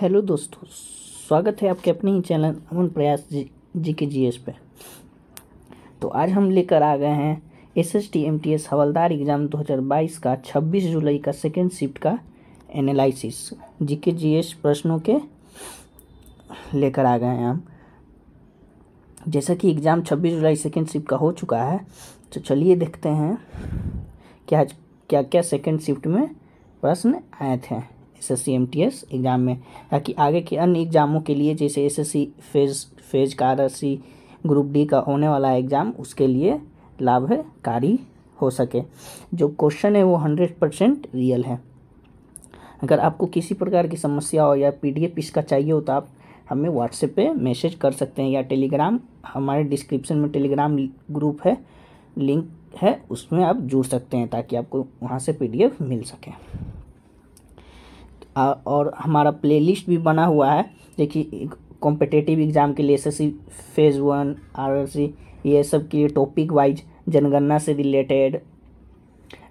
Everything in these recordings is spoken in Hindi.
हेलो दोस्तों स्वागत है आपके अपने ही चैनल अमन प्रयास जी जी के जी एस पे तो आज हम लेकर आ गए हैं S S T M T S हवलदार एग्ज़ाम 2022 का 26 जुलाई का सेकेंड शिफ्ट का analysis G K G S प्रश्नों के लेकर आ गए हैं हम जैसा कि एग्ज़ाम 26 जुलाई सेकेंड शिफ्ट का हो चुका है तो चलिए देखते हैं क्या क्या क्या सेकेंड शिफ्ट में प्रश्न आए थे एस एस एग्ज़ाम में ताकि आगे के अन्य एग्ज़ामों के लिए जैसे एस एस फेज फेज का आर ग्रुप डी का होने वाला एग्ज़ाम उसके लिए लाभकारी हो सके जो क्वेश्चन है वो हंड्रेड परसेंट रियल है अगर आपको किसी प्रकार की समस्या हो या एफ इसका चाहिए हो तो आप हमें व्हाट्सएप पे मैसेज कर सकते हैं या टेलीग्राम हमारे डिस्क्रिप्शन में टेलीग्राम ग्रुप है लिंक है उसमें आप जुड़ सकते हैं ताकि आपको वहाँ से पीडीएफ मिल सके और हमारा प्लेलिस्ट भी बना हुआ है देखिए कॉम्पिटेटिव एग्ज़ाम के लिए एस फेज़ वन आर ये सब के लिए टॉपिक वाइज जनगणना से रिलेटेड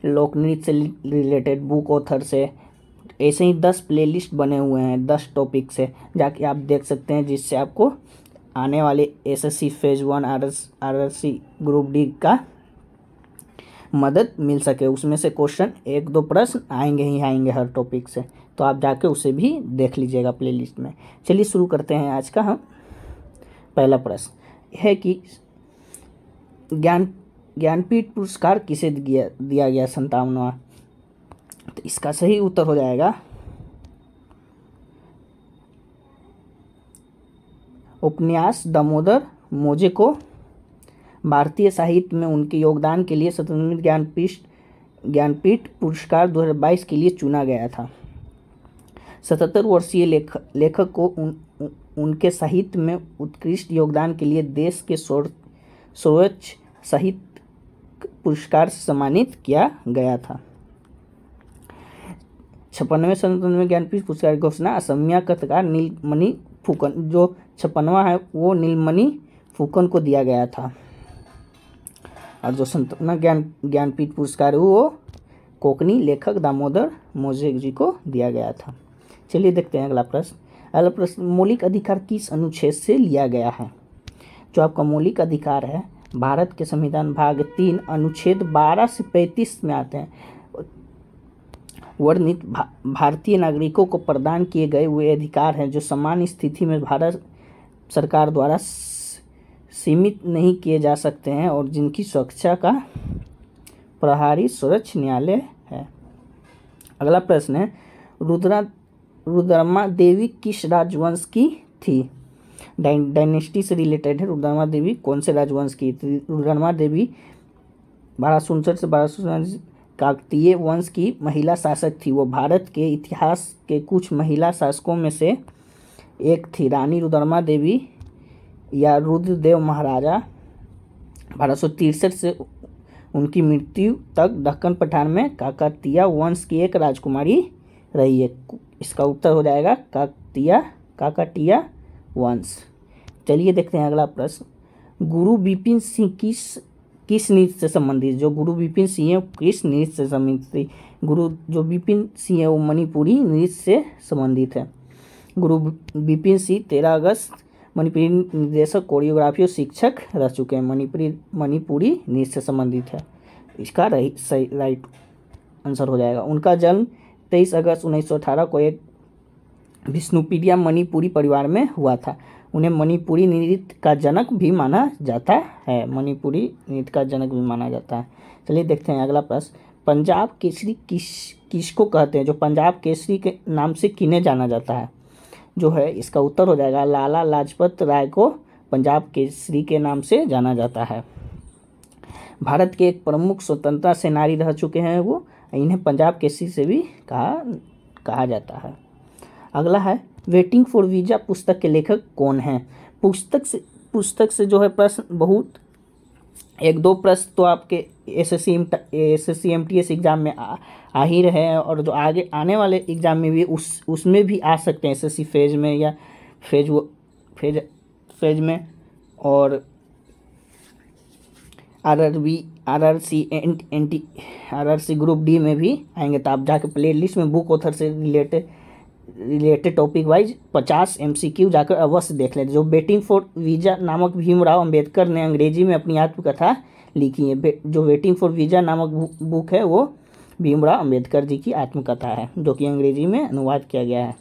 लोकनृत्य से रिलेटेड बुक ऑथर से ऐसे ही दस प्लेलिस्ट बने हुए हैं दस टॉपिक से जाके आप देख सकते हैं जिससे आपको आने वाले SSC phase one R S group D का मदद मिल सके उसमें से क्वेश्चन एक दो प्रश्न आएंगे ही आएंगे हर टॉपिक से तो आप जाके उसे भी देख लीजिएगा प्लेलिस्ट में चलिए शुरू करते हैं आज का हम पहला प्रश्न है कि ज्ञान ज्ञानपीठ पुरस्कार किसे दिया दिया गया संतावनवा तो इसका सही उत्तर हो जाएगा उपन्यास दामोदर मोजे को भारतीय साहित्य में उनके योगदान के लिए स्वतंत्र ज्ञानपीठ ज्ञानपीठ पुरस्कार 2022 के लिए चुना गया था सतहत्तर वर्षीय लेख लेखक को उन, उन, उनके साहित्य में उत्कृष्ट योगदान के लिए देश के सर्वोच्च साहित्य पुरस्कार से सम्मानित किया गया था छप्पनवे स्वतंत्र ज्ञानपीठ पुरस्कार की घोषणा असमिया कथकार नीलमणि फूकन जो छप्पनवा है वो नीलमणि फूकन को दिया गया था और जो संतना ज्ञान ज्ञानपीठ पुरस्कार है वो कोकनी लेखक दामोदर मोजेक जी को दिया गया था चलिए देखते हैं अगला प्रश्न अगला प्रश्न मौलिक अधिकार किस अनुच्छेद से लिया गया है जो आपका मौलिक अधिकार है भारत के संविधान भाग तीन अनुच्छेद बारह से पैंतीस में आते हैं वर्णित भा, भारतीय नागरिकों को प्रदान किए गए वे अधिकार हैं जो समान स्थिति में भारत सरकार द्वारा सीमित नहीं किए जा सकते हैं और जिनकी सुरक्षा का प्रहारी सर्वोच्च न्यायालय है अगला प्रश्न है रुद्रा रुद्रमा देवी किस राजवंश की थी डायनेस्टी से रिलेटेड है रुद्रमा देवी कौन से राजवंश की थी रुद्रमा देवी बारह सौ उनसठ से बारह सौ काकतीय वंश की महिला शासक थी वो भारत के इतिहास के कुछ महिला शासकों में से एक थी रानी रुद्रमा देवी या रुद्रदेव महाराजा बारह सौ तिरसठ से उनकी मृत्यु तक दक्कन पठान में काकतिया वंश की एक राजकुमारी रही है इसका उत्तर हो जाएगा काकतिया काकतिया वंश चलिए देखते हैं अगला प्रश्न गुरु बिपिन सिंह किस किस नृत्य से संबंधित जो गुरु बिपिन सिंह है किस नृत्य से संबंधित गुरु जो बिपिन सिंह है वो मणिपुरी नृत्य से संबंधित है गुरु बिपिन सिंह तेरह अगस्त मणिपुरी निर्देशक कोरियोग्राफी और शिक्षक रह चुके हैं मणिपुरी मणिपुरी नृत्य से संबंधित है इसका रही सही राइट आंसर हो जाएगा उनका जन्म तेईस अगस्त उन्नीस को एक विष्णुपीडिया मणिपुरी परिवार में हुआ था उन्हें मणिपुरी नृत्य का जनक भी माना जाता है मणिपुरी नृत्य का जनक भी माना जाता है चलिए देखते हैं अगला प्रश्न पंजाब केसरी किस किसको कहते हैं जो पंजाब केसरी के नाम से किन्हें जाना जाता है जो है इसका उत्तर हो जाएगा लाला लाजपत राय को पंजाब के श्री के नाम से जाना जाता है भारत के एक प्रमुख स्वतंत्रता सेनानी रह चुके हैं वो इन्हें पंजाब के श्री से भी कहा कहा जाता है अगला है वेटिंग फॉर वीज़ा पुस्तक के लेखक कौन हैं पुस्तक से पुस्तक से जो है प्रश्न बहुत एक दो प्रश्न तो आपके S S C M S S C M T S exam में आ, आ ही रहे हैं और जो आगे आने वाले एग्ज़ाम में भी उस उसमें भी आ सकते हैं एस एस सी फेज में या फेज वो फेज फेज में और R R B R R C N N T R R C group D में भी आएंगे तो आप जाके प्ले लिस्ट में बुक ऑथर से रिलेटेड रिलेटेड टॉपिक वाइज पचास एमसीक्यू जाकर अवश्य देख लेते जो वेटिंग फॉर वीज़ा नामक भीमराव अंबेडकर ने अंग्रेजी में अपनी आत्मकथा लिखी है जो वेटिंग फॉर वीज़ा नामक बुक है वो भीमराव अंबेडकर जी की आत्मकथा है जो कि अंग्रेजी में अनुवाद किया गया है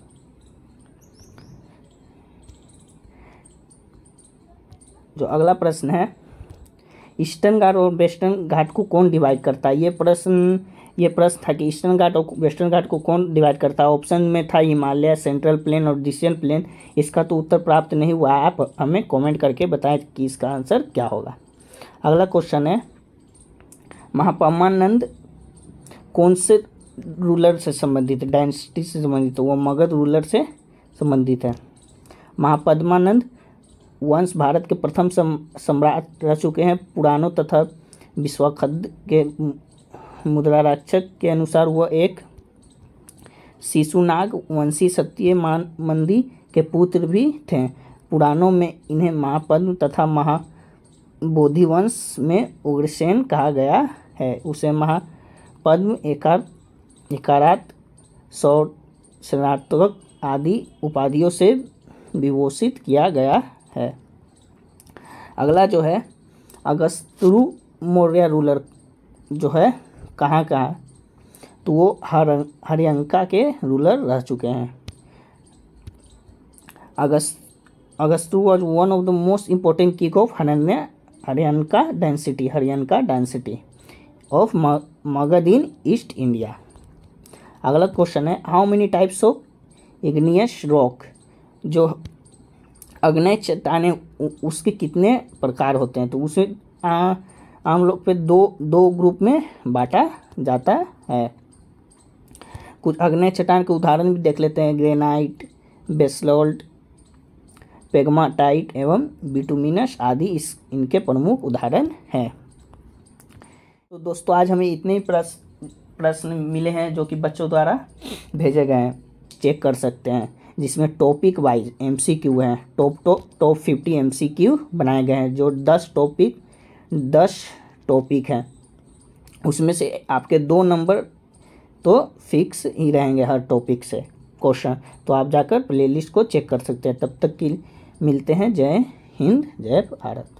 जो अगला प्रश्न है ईस्टर्न घाट और वेस्टर्न घाट को कौन डिवाइड करता है ये प्रश्न ये प्रश्न था कि ईस्टर्न घाट और वेस्टर्न घाट को कौन डिवाइड करता है ऑप्शन में था हिमालय सेंट्रल प्लेन और डिसियन प्लेन इसका तो उत्तर प्राप्त नहीं हुआ आप हमें कमेंट करके बताएं कि इसका आंसर क्या होगा अगला क्वेश्चन है महापमानंद कौन से रूलर से संबंधित है डायनेस्टी से संबंधित वो मगध रूलर से संबंधित है महापद्मानंद वंश भारत के प्रथम सम्राट रह चुके हैं पुराणों तथा विश्वाखद के मुद्रा राक्षक के अनुसार वह एक शिशुनाग वंशी सत्य मान मंदी के पुत्र भी थे पुराणों में इन्हें महापद्म तथा महा बोधिवंश में उग्रसेन कहा गया है उसे महापद्म एकार एकारात सौरात्मक आदि उपाधियों से विभूषित किया गया है अगला जो है अगस्तरु मौर्य रूलर जो है कहाँ का तो वो हर हरियंका के रूलर रह चुके हैं अगस्त अगस्तु was one of the most important किक ऑफ हरण्य Haryana dynasty Haryanka dynasty of Magadh in east India अगला क्वेश्चन है how many types of igneous rock जो अग्नय चट्टाने उसके कितने प्रकार होते हैं तो आ, आम लोग पे दो दो ग्रुप में बांटा जाता है कुछ अग्नय चट्टान के उदाहरण भी देख लेते हैं ग्रेनाइट बेसलोल्ट पेगमाटाइट एवं बिटुमिनस आदि इस इनके प्रमुख उदाहरण हैं तो दोस्तों आज हमें इतने ही प्रश्न मिले हैं जो कि बच्चों द्वारा भेजे गए हैं चेक कर सकते हैं जिसमें टॉपिक वाइज एमसीक्यू हैं top top top fifty MCQ बनाए गए हैं जो दस टॉपिक दस टॉपिक हैं उसमें से आपके दो नंबर तो फिक्स ही रहेंगे हर टॉपिक से क्वेश्चन तो आप जाकर प्लेलिस्ट को चेक कर सकते हैं तब तक के मिलते हैं जय हिंद जय भारत